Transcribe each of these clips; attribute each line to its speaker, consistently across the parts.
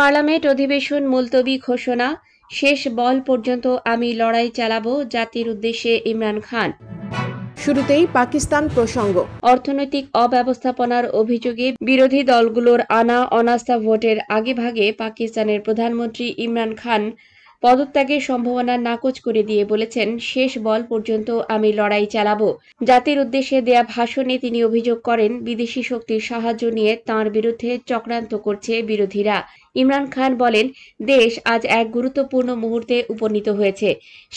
Speaker 1: parliament অধিবেশন মুলতবি ঘোষণা শেষ বল পর্যন্ত আমি লড়াই চালাব জাতির উদ্দেশ্যে ইমরান খান শুরুতেই পাকিস্তান প্রসঙ্গ অর্থনৈতিক অব্যবস্থাপনার অভিযোগে বিরোধী দলগুলোর আনা অনাস্থা ভোটের আগেভাগে পাকিস্তানের প্রধানমন্ত্রী ইমরান খান পদত্যাগের সম্ভাবনা নাকচ করে দিয়ে বলেছেন শেষ বল পর্যন্ত আমি লড়াই চালাবো জাতির উদ্দেশ্যে দেয়া ভাষণে তিনি অভিযোগ করেন বিদেশি শক্তির সাহায্য নিয়ে তাঁর বিরুদ্ধে চক্রান্ত করছে বিরোধীরা ইমরান খান বলেন দেশ আজ এক গুরুত্বপূর্ণ মুহূর্তে উপনীত হয়েছে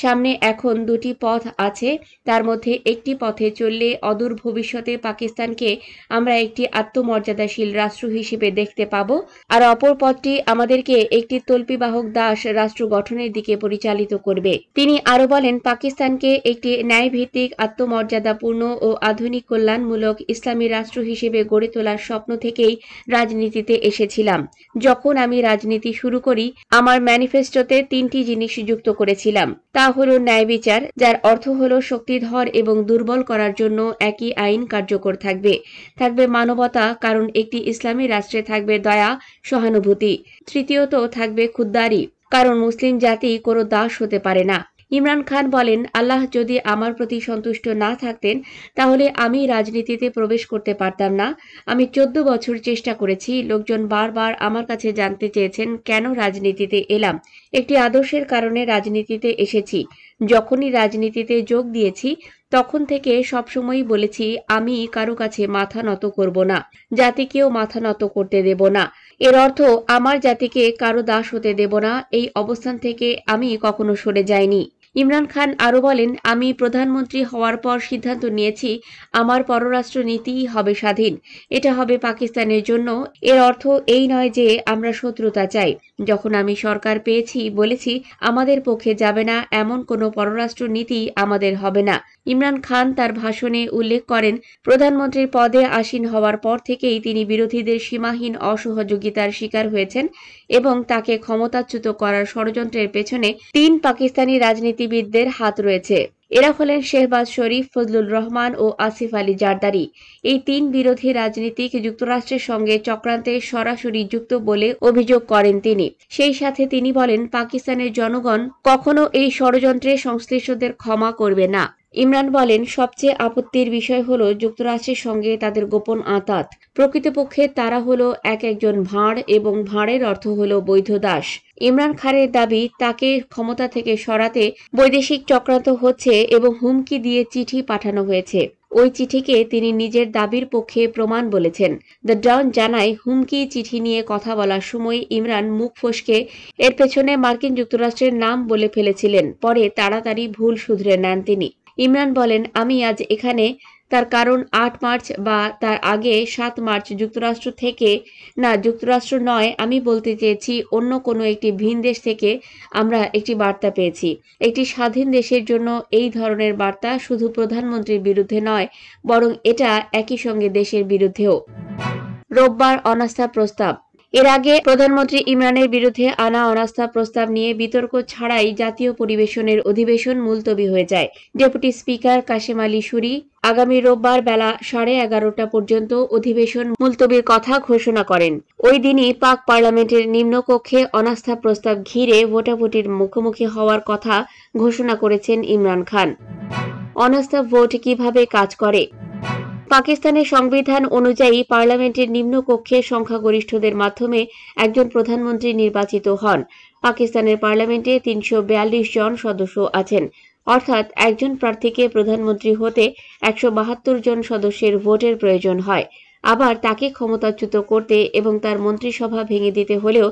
Speaker 1: সামনে এখন দুটি পথ আছে তার মধ্যে একটি পথে চললে অদূর ভবিষ্যতে পাকিস্তানকে আমরা একটি আত্মমর্যাদাশীল রাষ্ট্র হিসেবে দেখতে পাব আর অপর পথটি আমাদেরকে একটি তল্পিবাহক দাস রাষ্ট্র গঠনের দিকে পরিচালিত করবে তিনি আরো বলেন পাকিস্তানকে একটি ন্যায়ভিত্তিক আত্মমর্যাদাপূর্ণ ও আধুনিক কল্যাণমূলক ইসলামী রাষ্ট্র হিসেবে গড়ে তোলার স্বপ্ন থেকেই রাজনীতিতে এসেছিলাম যখন আমি রাজনীতি শুরু করি আমার ম্যানিফেস্টোতে তিনটি জিনিস যুক্ত করেছিলাম তা হলো ন্যায় বিচার যার অর্থ হলো শক্তিধর এবং দুর্বল করার জন্য একই আইন কার্যকর থাকবে থাকবে মানবতা কারণ একটি ইসলামী রাষ্ট্রে থাকবে দয়া সহানুভূতি তৃতীয়ত থাকবে খুদ্দারি কারণ মুসলিম জাতি কোনো দাস হতে পারে না ইমরান খান বলেন আল্লাহ যদি আমার প্রতি সন্তুষ্ট না থাকতেন তাহলে আমি রাজনীতিতে প্রবেশ করতে পারতাম না আমি চোদ্দ বছর চেষ্টা করেছি লোকজন বারবার আমার কাছে জানতে চেয়েছেন কেন রাজনীতিতে এলাম একটি আদর্শের কারণে রাজনীতিতে এসেছি যখনই রাজনীতিতে যোগ দিয়েছি তখন থেকে সবসময়ই বলেছি আমি কারো কাছে মাথা নত করব না জাতিকেও মাথা নত করতে দেব না এর অর্থ আমার জাতিকে কারো দাস হতে দেব না এই অবস্থান থেকে আমি কখনো সরে যাইনি ইমরান খান আরও বলেন আমি প্রধানমন্ত্রী হওয়ার পর সিদ্ধান্ত নিয়েছি আমার পররাষ্ট্র নীতিই হবে স্বাধীন এটা হবে পাকিস্তানের জন্য এর অর্থ এই নয় যে আমরা শত্রুতা চাই যখন আমি সরকার পেয়েছি বলেছি আমাদের পক্ষে যাবে না এমন কোনো পররাষ্ট্র নীতি আমাদের হবে না ইমরান খান তার ভাষণে উল্লেখ করেন প্রধানমন্ত্রীর পদে আসীন হওয়ার পর থেকেই তিনি বিরোধীদের সীমাহীন অসহযোগিতার শিকার হয়েছেন এবং তাকে ক্ষমতাচ্যুত করার ষড়যন্ত্রের পেছনে তিন পাকিস্তানি রাজনীতিবিদদের হাত রয়েছে এরা হলেন শেহবাজ শরীফ ফজলুল রহমান ও আসিফ আলী জারদারি এই তিন বিরোধী রাজনীতিক যুক্তরাষ্ট্রের সঙ্গে চক্রান্তে সরাসরি যুক্ত বলে অভিযোগ করেন তিনি সেই সাথে তিনি বলেন পাকিস্তানের জনগণ কখনো এই ষড়যন্ত্রে সংশ্লিষ্টদের ক্ষমা করবে না ইমরান বলেন সবচেয়ে আপত্তির বিষয় হল যুক্তরাষ্ট্রের সঙ্গে তাদের গোপন আতাত প্রকৃতপক্ষে তারা হলো এক একজন ভাঁড় এবং ভাঁড়ের অর্থ হল বৈধ দাস ইমরান খানের দাবি তাকে ক্ষমতা থেকে সরাতে বৈদেশিক চক্রান্ত হচ্ছে এবং হুমকি দিয়ে চিঠি পাঠানো হয়েছে ওই চিঠিকে তিনি নিজের দাবির পক্ষে প্রমাণ বলেছেন দ্য ডন জানায় হুমকি চিঠি নিয়ে কথা বলার সময় ইমরান মুখ ফসকে এর পেছনে মার্কিন যুক্তরাষ্ট্রের নাম বলে ফেলেছিলেন পরে তাড়াতাড়ি ভুল শুধরে নেন তিনি ইমরান বলেন আমি আজ এখানে তার কারণ আট মার্চ বা তার আগে সাত মার্চ যুক্তরাষ্ট্র থেকে না যুক্তরাষ্ট্র নয় আমি বলতে চেয়েছি অন্য কোনো একটি ভিন দেশ থেকে আমরা একটি বার্তা পেয়েছি একটি স্বাধীন দেশের জন্য এই ধরনের বার্তা শুধু প্রধানমন্ত্রীর বিরুদ্ধে নয় বরং এটা একই সঙ্গে দেশের বিরুদ্ধেও রোববার অনাস্থা প্রস্তাব এর আগে প্রধানমন্ত্রী ইমরানের বিরুদ্ধে আনা অনাস্থা প্রস্তাব নিয়ে বিতর্ক ছাড়াই জাতীয় পরিবেশনের অধিবেশন মুলতবি হয়ে যায় ডেপুটি স্পিকার কাশেম আলী সুরি আগামী রোববার বেলা সাড়ে এগারোটা পর্যন্ত অধিবেশন মুলতবির কথা ঘোষণা করেন ওই দিনই পাক পার্লামেন্টের নিম্নকক্ষে অনাস্থা প্রস্তাব ঘিরে ভোটাভুটির মুখোমুখি হওয়ার কথা ঘোষণা করেছেন ইমরান খান অনাস্থা ভোট কিভাবে কাজ করে পাকিস্তানের সংবিধান অনুযায়ী পার্লামেন্টের নিম্নকক্ষে সংখ্যাগরিষ্ঠদের মাধ্যমে একজন প্রধানমন্ত্রী নির্বাচিত হন পাকিস্তানের পার্লামেন্টে তিনশো জন সদস্য আছেন অর্থাৎ একজন প্রার্থীকে প্রধানমন্ত্রী হতে একশো বাহাত্তর জন সদস্যের ভোটের প্রয়োজন হয় আবার তাকে ক্ষমতাচ্যুত করতে এবং তার মন্ত্রিসভা ভেঙে দিতে হলেও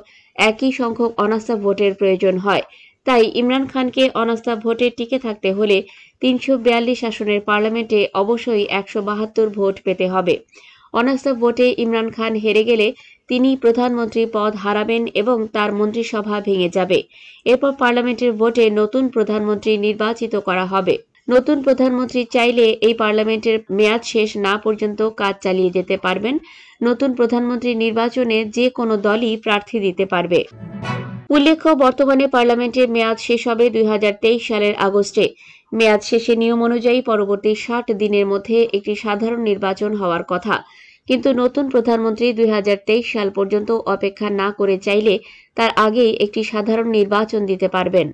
Speaker 1: একই সংখ্যক অনাস্থা ভোটের প্রয়োজন হয় তাই ইমরান খানকে অনাস্থা ভোটে টিকে থাকতে হলে তিনশো বিয়াল্লিশ আসনের পার্লামেন্টে অবশ্যই একশো বাহাত্তর ভোট পেতে হবে অনাস্থা ভোটে ইমরান খান হেরে গেলে তিনি প্রধানমন্ত্রী পদ হারাবেন এবং তার মন্ত্রিসভা ভেঙে যাবে এরপর পার্লামেন্টের ভোটে নতুন প্রধানমন্ত্রী নির্বাচিত করা হবে নতুন প্রধানমন্ত্রী চাইলে এই পার্লামেন্টের মেয়াদ শেষ না পর্যন্ত কাজ চালিয়ে যেতে পারবেন নতুন প্রধানমন্ত্রী নির্বাচনে যে কোনো দলই প্রার্থী দিতে পারবে উল্লেখ্য বর্তমানে পার্লামেন্টের মেয়াদ শেষ হবে দুই সালের আগস্টে মেয়াদ শেষে নিয়ম অনুযায়ী পরবর্তী ষাট দিনের মধ্যে একটি সাধারণ নির্বাচন হওয়ার কথা কিন্তু নতুন প্রধানমন্ত্রী দুই সাল পর্যন্ত অপেক্ষা না করে চাইলে তার আগেই একটি সাধারণ নির্বাচন দিতে পারবেন